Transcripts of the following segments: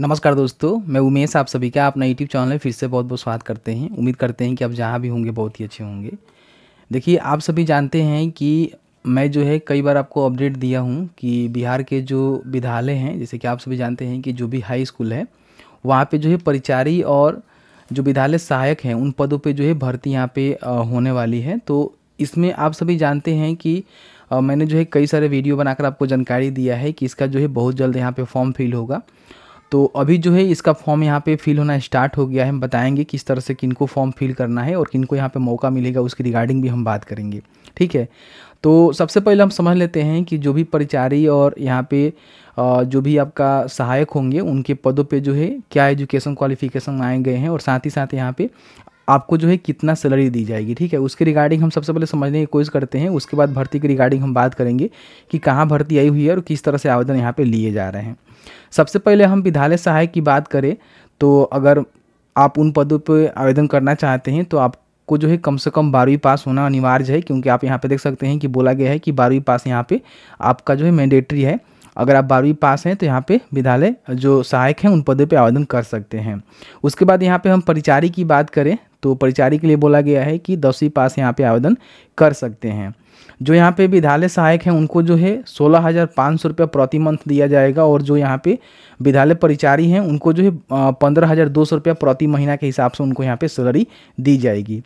नमस्कार दोस्तों मैं उमेश आप सभी का अपना यूट्यूब चैनल में फिर से बहुत बहुत स्वागत करते हैं उम्मीद करते हैं कि आप जहाँ भी होंगे बहुत ही अच्छे होंगे देखिए आप सभी जानते हैं कि मैं जो है कई बार आपको अपडेट दिया हूँ कि बिहार के जो विद्यालय हैं जैसे कि आप सभी जानते हैं कि जो भी हाई स्कूल है वहाँ पर जो है परिचारी और जो विद्यालय सहायक हैं उन पदों पर जो है भर्ती यहाँ पर होने वाली है तो इसमें आप सभी जानते हैं कि मैंने जो है कई सारे वीडियो बनाकर आपको जानकारी दिया है कि इसका जो है बहुत जल्द यहाँ पर फॉर्म फिल होगा तो अभी जो है इसका फॉर्म यहाँ पे फिल होना स्टार्ट हो गया है हम बताएंगे किस तरह से किनको फॉर्म फिल करना है और किनको यहाँ पे मौका मिलेगा उसकी रिगार्डिंग भी हम बात करेंगे ठीक है तो सबसे पहले हम समझ लेते हैं कि जो भी परिचारी और यहाँ पे जो भी आपका सहायक होंगे उनके पदों पे जो है क्या एजुकेशन क्वालिफिकेशन आए गए हैं और साथ ही साथ यहाँ पे आपको जो है कितना सैलरी दी जाएगी ठीक है उसके रिगार्डिंग हम सबसे पहले समझने की कोशिश करते हैं उसके बाद भर्ती के रिगार्डिंग हम बात करेंगे कि कहाँ भर्ती आई हुई है और किस तरह से आवेदन यहाँ पर लिए जा रहे हैं सबसे पहले हम विद्यालय सहायक की बात करें तो अगर आप उन पदों पर आवेदन करना चाहते हैं तो आप को जो है कम से कम बारहवीं पास होना अनिवार्य है क्योंकि आप यहाँ पे देख सकते हैं कि बोला गया है कि बारहवीं पास यहाँ पे आपका जो है मैंडेटरी है अगर आप बारहवीं पास हैं तो यहाँ पे विद्यालय जो सहायक हैं उन पदों पे आवेदन कर सकते हैं उसके बाद यहाँ पे हम परिचारी की बात करें तो परिचारी के लिए बोला गया है कि दसवीं पास यहाँ पे आवेदन कर सकते हैं जो यहाँ पे विद्यालय सहायक हैं उनको जो है सोलह हज़ार पाँच सौ रुपया प्रति मंथ दिया जाएगा और जो यहाँ पे विद्यालय परिचारी हैं उनको जो है पंद्रह हज़ार दो सौ रुपया प्रति महीना के हिसाब से उनको यहाँ पे सैलरी दी जाएगी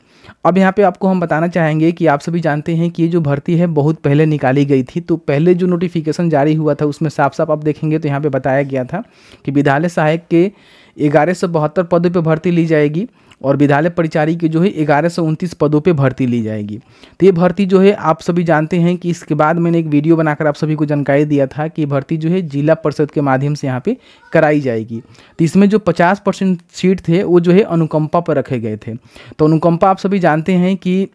अब यहाँ पे आपको हम बताना चाहेंगे कि आप सभी जानते हैं कि ये जो भर्ती है बहुत पहले निकाली गई थी तो पहले जो नोटिफिकेशन जारी हुआ था उसमें साफ साफ आप देखेंगे तो यहाँ पर बताया गया था कि विद्यालय सहायक के ग्यारह सौ बहत्तर पदों पर भर्ती ली जाएगी और विद्यालय परिचारी की जो है ग्यारह सौ उनतीस पदों पे भर्ती ली जाएगी तो ये भर्ती जो है आप सभी जानते हैं कि इसके बाद मैंने एक वीडियो बनाकर आप सभी को जानकारी दिया था कि भर्ती जो है जिला परिषद के माध्यम से यहाँ पे कराई जाएगी तो इसमें जो पचास परसेंट सीट थे वो जो है अनुकंपा पर रखे गए थे तो अनुकंपा आप सभी जानते हैं कि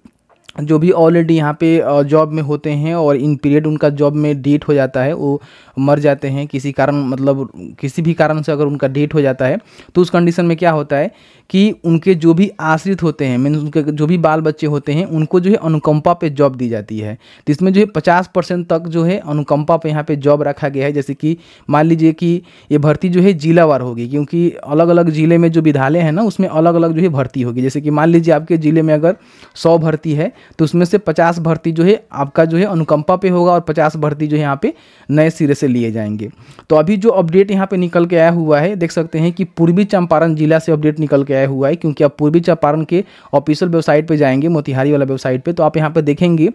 जो भी ऑलरेडी यहाँ पे जॉब में होते हैं और इन पीरियड उनका जॉब में डेट हो जाता है वो मर जाते हैं किसी कारण मतलब किसी भी कारण से अगर उनका डेट हो जाता है तो उस कंडीशन में क्या होता है कि उनके जो भी आश्रित होते हैं मीन उनके जो भी बाल बच्चे होते हैं उनको जो है अनुकंपा पे जॉब दी जाती है तो इसमें जो है पचास परसेंट तक जो है अनुकंपा पर यहाँ पर जॉब रखा गया है जैसे कि मान लीजिए कि ये भर्ती जो है जिलावार होगी क्योंकि अलग अलग ज़िले में जो विद्यालय है ना उसमें अलग अलग जो है भर्ती होगी जैसे कि मान लीजिए आपके ज़िले में अगर सौ भर्ती है तो उसमें से पचास भर्ती जो है आपका जो है अनुकंपा पे होगा और पचास भर्ती जो है यहाँ पे नए सिरे से लिए जाएंगे तो अभी जो अपडेट यहाँ पे निकल के आया हुआ है देख सकते हैं कि पूर्वी चंपारण जिला से अपडेट निकल के आया हुआ है क्योंकि आप पूर्वी चंपारण के ऑफिशियल वेबसाइट पर जाएंगे मोतिहारी वाला वेबसाइट पर तो आप यहाँ पर देखेंगे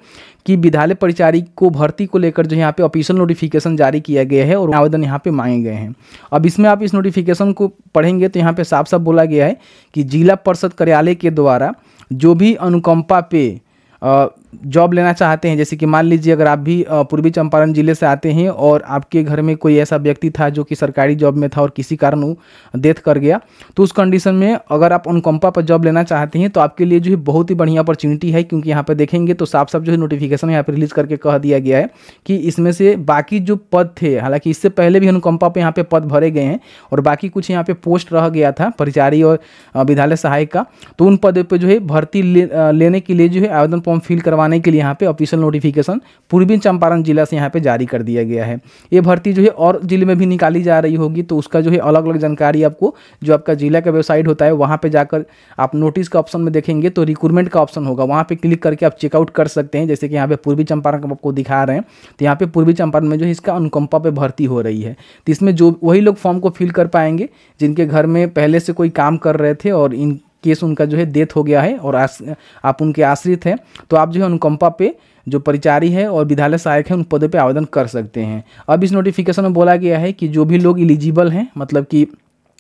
कि विद्यालय परिचारी को भर्ती को लेकर जो यहाँ पे ऑफिशियल नोटिफिकेशन जारी किया गया है और आवेदन यहाँ पे मांगे गए हैं अब इसमें आप इस नोटिफिकेशन को पढ़ेंगे तो यहाँ पे साफ साफ बोला गया है कि जिला परिषद कार्यालय के द्वारा जो भी अनुकंपा पे Uh, जॉब लेना चाहते हैं जैसे कि मान लीजिए अगर आप भी पूर्वी चंपारण ज़िले से आते हैं और आपके घर में कोई ऐसा व्यक्ति था जो कि सरकारी जॉब में था और किसी कारण वो डेथ कर गया तो उस कंडीशन में अगर आप अनुकंपा पर जॉब लेना चाहते हैं तो आपके लिए जो है बहुत ही बढ़िया अपॉर्चुनिटी है क्योंकि यहाँ पर देखेंगे तो साफ साफ जो है नोटिफिकेशन यहाँ पर रिलीज करके कह दिया गया है कि इसमें से बाकी जो पद थे हालांकि इससे पहले भी अनुकंपा पर यहाँ पर पद भरे गए हैं और बाकी कुछ यहाँ पर पोस्ट रह गया था परिचारी और विद्यालय सहायक का तो उन पद पर जो है भर्ती लेने के लिए जो है आवेदन फॉर्म फिल करवा करवाने के लिए यहाँ पे ऑफिशियल नोटिफिकेशन पूर्वी चंपारण जिला से यहाँ पे जारी कर दिया गया है ये भर्ती जो है और जिले में भी निकाली जा रही होगी तो उसका जो है अलग अलग जानकारी आपको जो आपका जिला का वेबसाइट होता है वहाँ पर जाकर आप नोटिस का ऑप्शन में देखेंगे तो रिक्रूटमेंट का ऑप्शन होगा वहाँ पर क्लिक करके आप चेकआउट कर सकते हैं जैसे कि यहाँ पे पूर्वी चंपारण का आपको दिखा रहे हैं तो यहाँ पर पूर्वी चंपारण में जो है इसका अनुकंपा पर भर्ती हो रही है तो इसमें जो वही लोग फॉर्म को फिल कर पाएंगे जिनके घर में पहले से कोई काम कर रहे थे और इन केस उनका जो है डेथ हो गया है और आस, आप उनके आश्रित हैं तो आप जो है अनुकंपा पे जो परिचारी है और विद्यालय सहायक है उन पदों पे आवेदन कर सकते हैं अब इस नोटिफिकेशन में बोला गया है कि जो भी लोग इलिजिबल हैं मतलब कि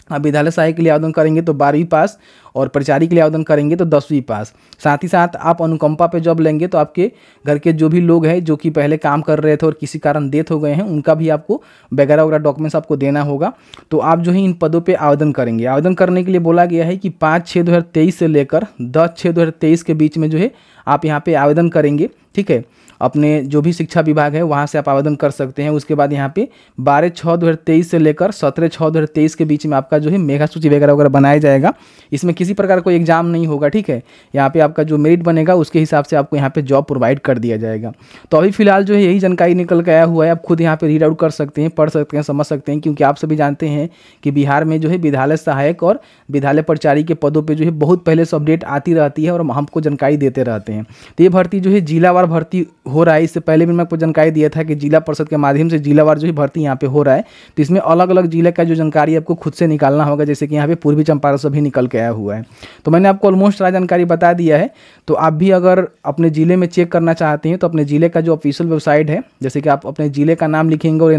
आप हाँ, विद्यालय सहायक के लिए आवेदन करेंगे तो बारहवीं पास और परिचारी के लिए आवेदन करेंगे तो दसवीं पास साथ ही साथ आप अनुकंपा पे जॉब लेंगे तो आपके घर के जो भी लोग हैं जो कि पहले काम कर रहे थे और किसी कारण डेथ हो गए हैं उनका भी आपको वगैरह वगैरह डॉक्यूमेंट्स आपको देना होगा तो आप जो है इन पदों पर आवेदन करेंगे आवेदन करने के लिए बोला गया है कि पाँच छः दो से लेकर दस छः दो के बीच में जो है आप यहाँ पर आवेदन करेंगे ठीक है अपने जो भी शिक्षा विभाग है वहाँ से आप आवेदन कर सकते हैं उसके बाद यहाँ पे बारह छः दो से लेकर सत्रह छः दो के बीच में आपका जो है मेघा सूची वगैरह वगैरह बनाया जाएगा इसमें किसी प्रकार कोई एग्जाम नहीं होगा ठीक है यहाँ पर आपका जो मेरिट बनेगा उसके हिसाब से आपको यहाँ पर जॉब प्रोवाइड कर दिया जाएगा तो अभी फिलहाल जो है यही जानकारी निकल के आया हुआ है आप खुद यहाँ पर रीड आउट कर सकते हैं पढ़ सकते हैं समझ सकते हैं क्योंकि आप सभी जानते हैं कि बिहार में जो है विद्यालय सहायक और विद्यालय प्रचारी के पदों पर जो है बहुत पहले से अपडेट आती रहती है और हमको जानकारी देते रहते हैं तो ये भर्ती जो है जिलावार भर्ती हो रहा है इससे पहले भी मैं आपको जानकारी दिया था कि जिला परिषद के माध्यम से जिलावार जो है भर्ती यहाँ पे हो रहा है तो इसमें अलग अलग जिले का जो जानकारी आपको खुद से निकालना होगा जैसे कि यहाँ पे पूर्वी चंपारण से भी निकल के आया हुआ है तो मैंने आपको ऑलमोस्ट सारा जानकारी बता दिया है तो आप भी अगर अपने ज़िले में चेक करना चाहते हैं तो अपने ज़िले का जो ऑफिशियल वेबसाइट है जैसे कि आप अपने ज़िले का नाम लिखेंगे और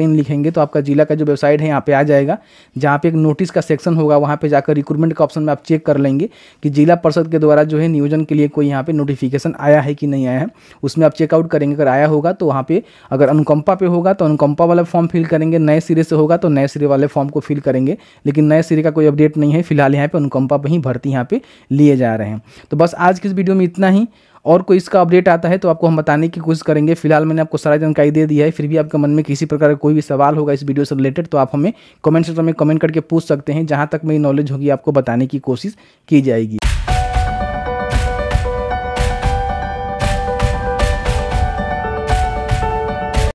एन लिखेंगे तो आपका ज़िला का जो वेबसाइट है यहाँ पर आ जाएगा जहाँ पर एक नोटिस का सेक्शन होगा वहाँ पर जाकर रिक्रूटमेंट के ऑप्शन में आप चेक कर लेंगे कि जिला परिषद के द्वारा जो है नियोजन के लिए कोई यहाँ पर नोटिफिकेशन आया है कि नहीं आया है उसमें में आप चेकआउट करेंगे अगर आया होगा तो वहाँ पे अगर अनुकंपा पे होगा तो अनुकंपा वाला फॉर्म फिल करेंगे नए सिरे से होगा तो नए सिरे वाले फॉर्म को फिल करेंगे लेकिन नए सिरे का कोई अपडेट नहीं है फिलहाल यहाँ पर अनुकंपा पर ही भर्ती यहाँ पर लिए जा रहे हैं तो बस आज की इस वीडियो में इतना ही और कोई इसका अपडेट आता है तो आपको हम बताने की कोशिश करेंगे फिलहाल मैंने आपको सारा जानकारी दे दी है फिर भी आपके मन में किसी प्रकार का कोई भी सवाल होगा इस वीडियो से रिलेटेड तो आप हमें कमेंट सेक्शन में कमेंट करके पूछ सकते हैं जहाँ तक मेरी नॉलेज होगी आपको बताने की कोशिश की जाएगी